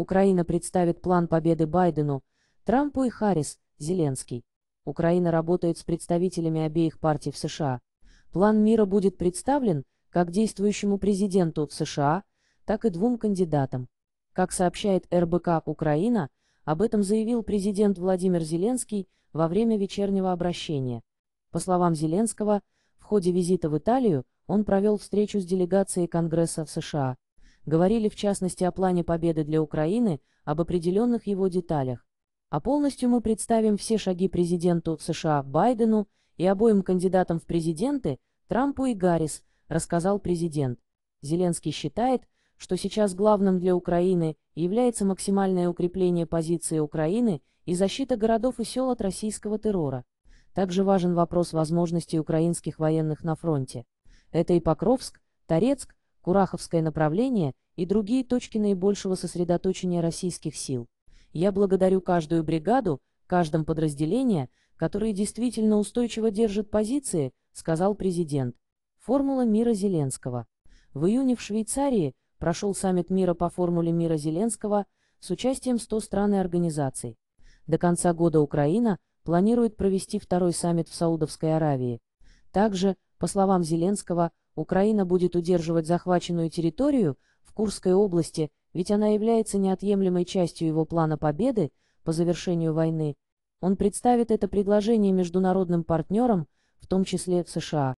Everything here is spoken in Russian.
Украина представит план победы Байдену, Трампу и Харрис, Зеленский. Украина работает с представителями обеих партий в США. План мира будет представлен как действующему президенту в США, так и двум кандидатам. Как сообщает РБК «Украина», об этом заявил президент Владимир Зеленский во время вечернего обращения. По словам Зеленского, в ходе визита в Италию он провел встречу с делегацией Конгресса в США. Говорили в частности о плане победы для Украины, об определенных его деталях. А полностью мы представим все шаги президенту США Байдену и обоим кандидатам в президенты, Трампу и Гаррис, рассказал президент. Зеленский считает, что сейчас главным для Украины является максимальное укрепление позиции Украины и защита городов и сел от российского террора. Также важен вопрос возможностей украинских военных на фронте. Это и Покровск, Торецк, Кураховское направление и другие точки наибольшего сосредоточения российских сил. Я благодарю каждую бригаду, каждом подразделение, которые действительно устойчиво держат позиции, сказал президент. Формула мира Зеленского. В июне в Швейцарии прошел саммит мира по формуле мира Зеленского с участием 100 стран и организаций. До конца года Украина планирует провести второй саммит в Саудовской Аравии. Также, по словам Зеленского, Украина будет удерживать захваченную территорию в Курской области, ведь она является неотъемлемой частью его плана победы по завершению войны. Он представит это предложение международным партнерам, в том числе в США.